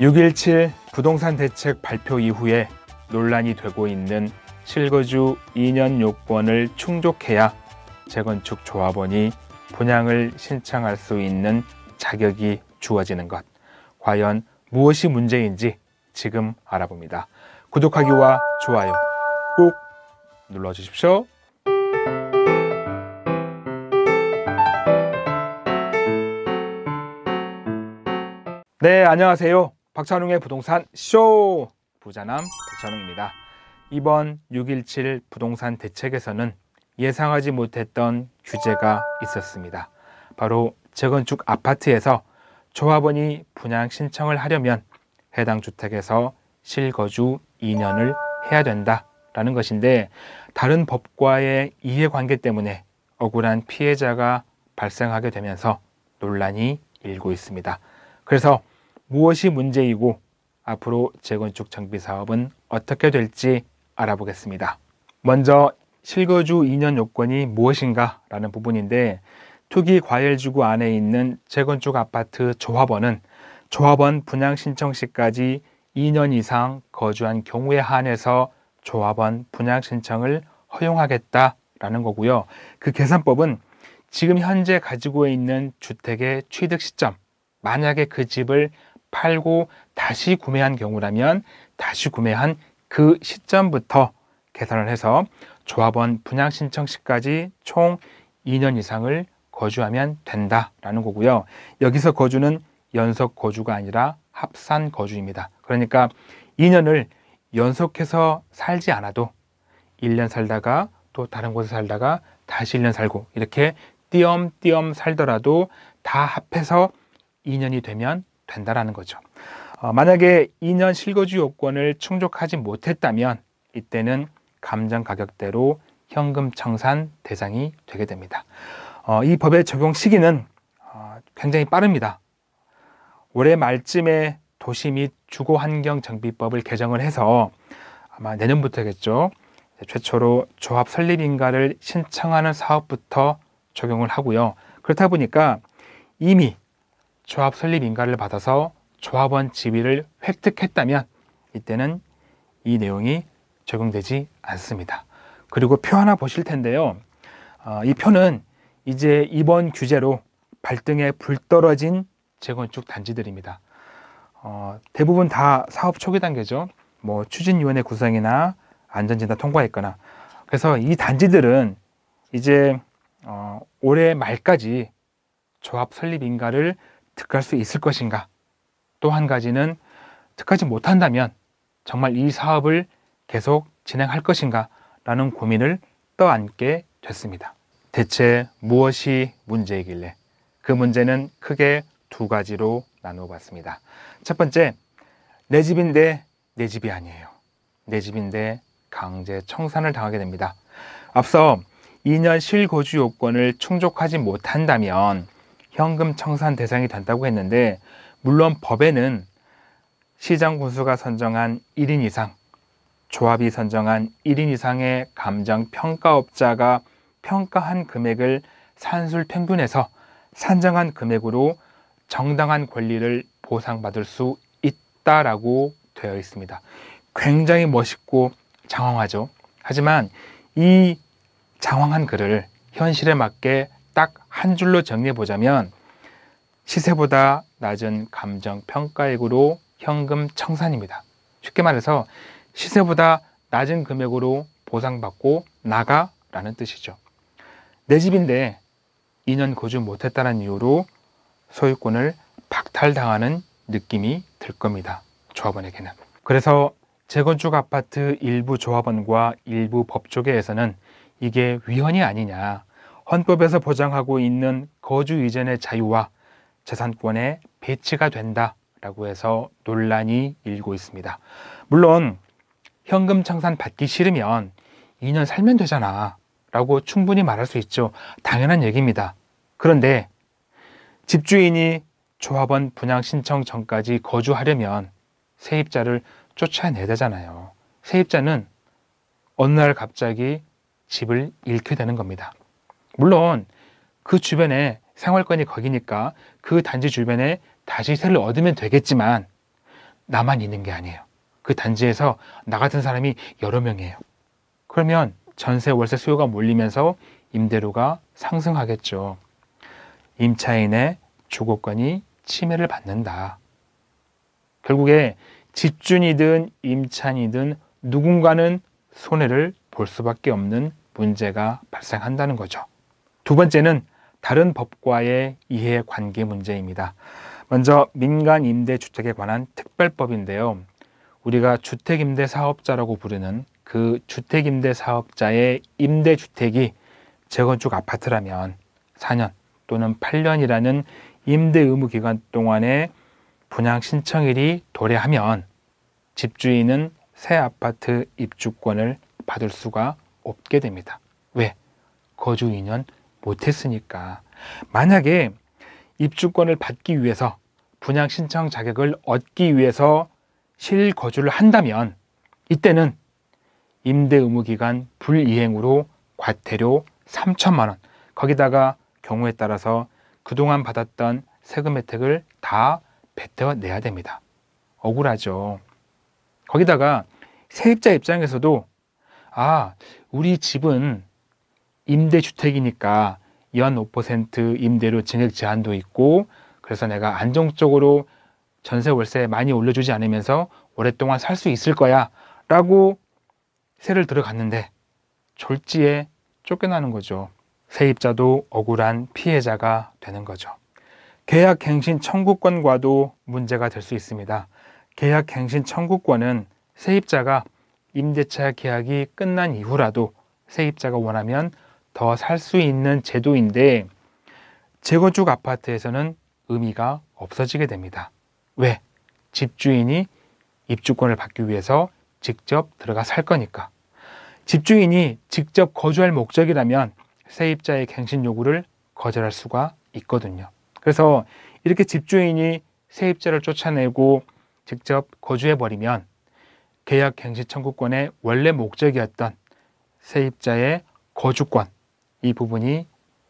6.17 부동산 대책 발표 이후에 논란이 되고 있는 실거주 2년 요건을 충족해야 재건축 조합원이 분양을 신청할 수 있는 자격이 주어지는 것. 과연 무엇이 문제인지 지금 알아봅니다. 구독하기와 좋아요 꼭 눌러주십시오. 네, 안녕하세요. 박찬웅의 부동산 쇼 부자남 박찬웅입니다. 이번 6.17 부동산 대책에서는 예상하지 못했던 규제가 있었습니다. 바로 재건축 아파트에서 조합원이 분양 신청을 하려면 해당 주택에서 실거주 2년을 해야 된다라는 것인데 다른 법과의 이해관계 때문에 억울한 피해자가 발생하게 되면서 논란이 일고 있습니다. 그래서 무엇이 문제이고 앞으로 재건축 정비 사업은 어떻게 될지 알아보겠습니다. 먼저 실거주 2년 요건이 무엇인가 라는 부분인데 투기 과열지구 안에 있는 재건축 아파트 조합원은 조합원 분양 신청 시까지 2년 이상 거주한 경우에 한해서 조합원 분양 신청을 허용하겠다라는 거고요. 그 계산법은 지금 현재 가지고 있는 주택의 취득 시점, 만약에 그 집을 팔고 다시 구매한 경우라면 다시 구매한 그 시점부터 계산을 해서 조합원 분양 신청 시까지 총 2년 이상을 거주하면 된다라는 거고요. 여기서 거주는 연속 거주가 아니라 합산 거주입니다. 그러니까 2년을 연속해서 살지 않아도 1년 살다가 또 다른 곳에 살다가 다시 1년 살고 이렇게 띄엄띄엄 살더라도 다 합해서 2년이 되면 된다라는 거죠. 어, 만약에 2년 실거주 요건을 충족하지 못했다면 이때는 감정 가격대로 현금 청산 대상이 되게 됩니다. 어, 이 법의 적용 시기는 어, 굉장히 빠릅니다. 올해 말쯤에 도시 및 주거환경정비법을 개정을 해서 아마 내년부터겠죠. 최초로 조합 설립 인가를 신청하는 사업부터 적용을 하고요. 그렇다 보니까 이미 조합 설립 인가를 받아서 조합원 지위를 획득했다면 이때는 이 내용이 적용되지 않습니다. 그리고 표 하나 보실 텐데요. 어, 이 표는 이제 이번 규제로 발등에 불떨어진 재건축 단지들입니다. 어, 대부분 다 사업 초기 단계죠. 뭐 추진위원회 구성이나 안전진단 통과했거나 그래서 이 단지들은 이제 어, 올해 말까지 조합 설립 인가를 득할 수 있을 것인가? 또 한 가지는 득하지 못한다면 정말 이 사업을 계속 진행할 것인가? 라는 고민을 떠안게 됐습니다. 대체 무엇이 문제이길래 그 문제는 크게 두 가지로 나누어 봤습니다. 첫 번째, 내 집인데 내 집이 아니에요. 내 집인데 강제 청산을 당하게 됩니다. 앞서 2년 실거주 요건을 충족하지 못한다면 현금 청산 대상이 된다고 했는데 물론 법에는 시장 군수가 선정한 1인 이상, 조합이 선정한 1인 이상의 감정 평가업자가 평가한 금액을 산술 평균에서 산정한 금액으로 정당한 권리를 보상받을 수 있다라고 되어 있습니다. 굉장히 멋있고 장황하죠. 하지만 이 장황한 글을 현실에 맞게 딱한 줄로 정리해 보자면 시세보다 낮은 감정 평가액으로 현금 청산입니다. 쉽게 말해서 시세보다 낮은 금액으로 보상받고 나가라는 뜻이죠. 내 집인데 2년 거주 못했다는 이유로 소유권을 박탈당하는 느낌이 들 겁니다. 조합원에게는. 그래서 재건축 아파트 일부 조합원과 일부 법조계에서는 이게 위헌이 아니냐, 헌법에서 보장하고 있는 거주 이전의 자유와 재산권의 배치가 된다라고 해서 논란이 일고 있습니다. 물론 현금 청산 받기 싫으면 2년 살면 되잖아 라고 충분히 말할 수 있죠. 당연한 얘기입니다. 그런데 집주인이 조합원 분양 신청 전까지 거주하려면 세입자를 쫓아내야 되잖아요. 세입자는 어느 날 갑자기 집을 잃게 되는 겁니다. 물론 그 주변에 생활권이 거기니까 그 단지 주변에 다시 세를 얻으면 되겠지만 나만 있는 게 아니에요. 그 단지에서 나 같은 사람이 여러 명이에요. 그러면 전세 월세 수요가 몰리면서 임대료가 상승하겠죠. 임차인의 주거권이 침해를 받는다. 결국에 집주인이든 임차인이든 누군가는 손해를 볼 수밖에 없는 문제가 발생한다는 거죠. 두 번째는 다른 법과의 이해 관계 문제입니다. 먼저 민간 임대 주택에 관한 특별법인데요. 우리가 주택 임대 사업자라고 부르는 그 주택 임대 사업자의 임대 주택이 재건축 아파트라면 4년 또는 8년이라는 임대 의무 기간 동안에 분양 신청일이 도래하면 집주인은 새 아파트 입주권을 받을 수가 없게 됩니다. 왜? 거주 2년 못했으니까. 만약에 입주권을 받기 위해서 분양 신청 자격을 얻기 위해서 실거주를 한다면 이때는 임대 의무 기간 불이행으로 과태료 3천만 원 거기다가 경우에 따라서 그동안 받았던 세금 혜택을 다 뱉어내야 됩니다. 억울하죠. 거기다가 세입자 입장에서도 아 우리 집은 임대주택이니까 연 5% 임대료 증액 제한도 있고 그래서 내가 안정적으로 전세 월세 많이 올려주지 않으면서 오랫동안 살 수 있을 거야 라고 세를 들어갔는데 졸지에 쫓겨나는 거죠. 세입자도 억울한 피해자가 되는 거죠. 계약갱신 청구권과도 문제가 될 수 있습니다. 계약갱신 청구권은 세입자가 임대차 계약이 끝난 이후라도 세입자가 원하면 더살수 있는 제도인데 재건축 아파트에서는 의미가 없어지게 됩니다. 왜? 집주인이 입주권을 받기 위해서 직접 들어가 살 거니까. 집주인이 직접 거주할 목적이라면 세입자의 갱신 요구를 거절할 수가 있거든요. 그래서 이렇게 집주인이 세입자를 쫓아내고 직접 거주해버리면 계약 갱신 청구권의 원래 목적이었던 세입자의 거주권, 이 부분이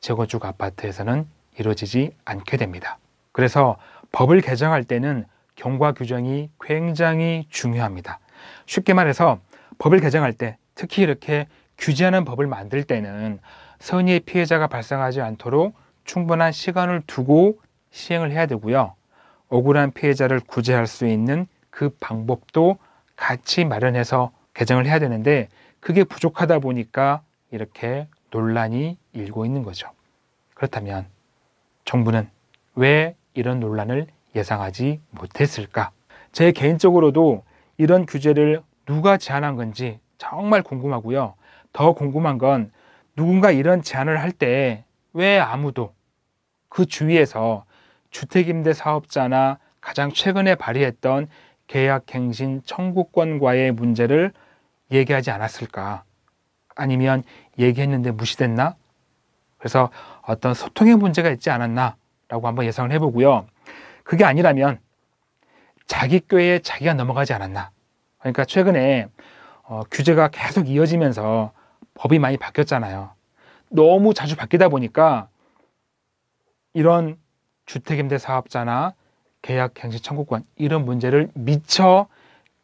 재건축 아파트에서는 이루어지지 않게 됩니다. 그래서 법을 개정할 때는 경과 규정이 굉장히 중요합니다. 쉽게 말해서 법을 개정할 때 특히 이렇게 규제하는 법을 만들 때는 선의의 피해자가 발생하지 않도록 충분한 시간을 두고 시행을 해야 되고요. 억울한 피해자를 구제할 수 있는 그 방법도 같이 마련해서 개정을 해야 되는데 그게 부족하다 보니까 이렇게 논란이 일고 있는 거죠. 그렇다면 정부는 왜 이런 논란을 예상하지 못했을까? 제 개인적으로도 이런 규제를 누가 제안한 건지 정말 궁금하고요. 더 궁금한 건 누군가 이런 제안을 할 때 왜 아무도 그 주위에서 주택임대 사업자나 가장 최근에 발의했던 계약갱신 청구권과의 문제를 얘기하지 않았을까? 아니면 얘기했는데 무시됐나? 그래서 어떤 소통의 문제가 있지 않았나라고 한번 예상을 해보고요. 그게 아니라면 자기 꾀에 자기가 넘어가지 않았나. 그러니까 최근에 어, 규제가 계속 이어지면서 법이 많이 바뀌었잖아요. 너무 자주 바뀌다 보니까 이런 주택임대 사업자나 계약갱신 청구권 이런 문제를 미처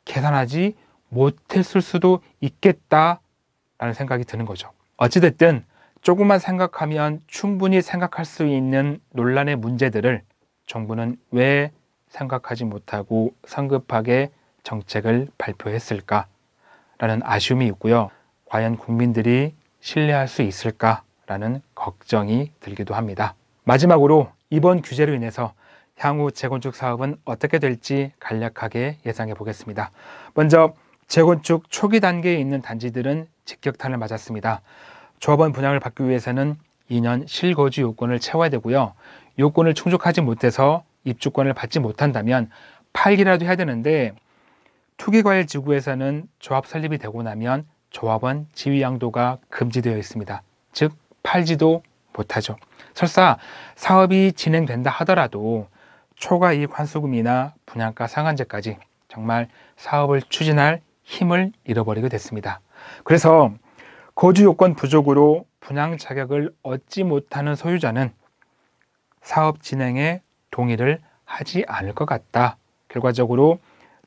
계산하지 못했을 수도 있겠다 라는 생각이 드는 거죠. 어찌됐든 조금만 생각하면 충분히 생각할 수 있는 논란의 문제들을 정부는 왜 생각하지 못하고 성급하게 정책을 발표했을까라는 아쉬움이 있고요. 과연 국민들이 신뢰할 수 있을까라는 걱정이 들기도 합니다. 마지막으로 이번 규제로 인해서 향후 재건축 사업은 어떻게 될지 간략하게 예상해 보겠습니다. 먼저 재건축 초기 단계에 있는 단지들은 직격탄을 맞았습니다. 조합원 분양을 받기 위해서는 2년 실거주 요건을 채워야 되고요. 요건을 충족하지 못해서 입주권을 받지 못한다면 팔기라도 해야 되는데 투기과열 지구에서는 조합 설립이 되고 나면 조합원 지위 양도가 금지되어 있습니다. 즉 팔지도 못하죠. 설사 사업이 진행된다 하더라도 초과 이익 환수금이나 분양가 상한제까지 정말 사업을 추진할 힘을 잃어버리게 됐습니다. 그래서 거주 요건 부족으로 분양 자격을 얻지 못하는 소유자는 사업 진행에 동의를 하지 않을 것 같다. 결과적으로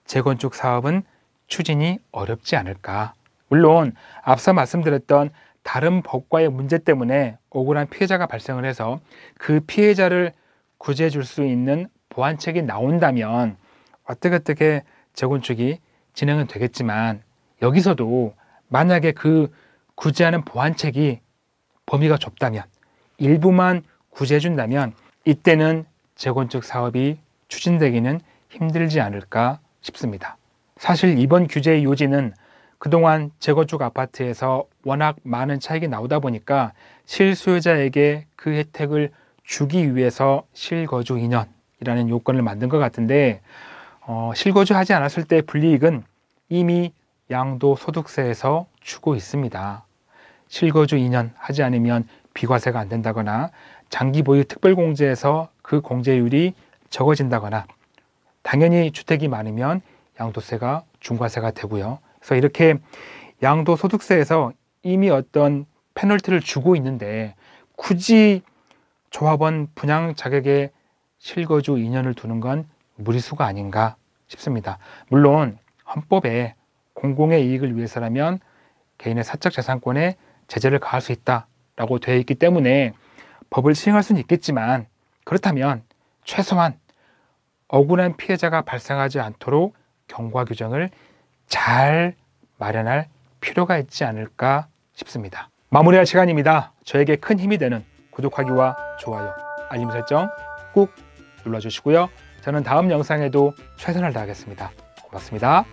재건축 사업은 추진이 어렵지 않을까. 물론 앞서 말씀드렸던 다른 법과의 문제 때문에 억울한 피해자가 발생을 해서 그 피해자를 구제해 줄 수 있는 보완책이 나온다면 어떻게 어떻게 재건축이 진행은 되겠지만 여기서도 만약에 그 구제하는 보완책이 범위가 좁다면 일부만 구제해 준다면 이때는 재건축 사업이 추진되기는 힘들지 않을까 싶습니다. 사실 이번 규제의 요지는 그동안 재건축 아파트에서 워낙 많은 차익이 나오다 보니까 실수요자에게 그 혜택을 주기 위해서 실거주 2년이라는 요건을 만든 것 같은데 어, 실거주하지 않았을 때 불이익은 이미 양도 소득세에서 주고 있습니다. 실거주 2년 하지 않으면 비과세가 안 된다거나 장기 보유 특별공제에서 그 공제율이 적어진다거나 당연히 주택이 많으면 양도세가 중과세가 되고요. 그래서 이렇게 양도소득세에서 이미 어떤 페널티를 주고 있는데 굳이 조합원 분양 자격에 실거주 2년을 두는 건 무리수가 아닌가 싶습니다. 물론 헌법에 공공의 이익을 위해서라면 개인의 사적 재산권에 제재를 가할 수 있다라고 되어 있기 때문에 법을 시행할 수는 있겠지만 그렇다면 최소한 억울한 피해자가 발생하지 않도록 경과 규정을 잘 마련할 필요가 있지 않을까 싶습니다. 마무리할 시간입니다. 저에게 큰 힘이 되는 구독하기와 좋아요, 알림 설정 꾹 눌러주시고요. 저는 다음 영상에도 최선을 다하겠습니다. 고맙습니다.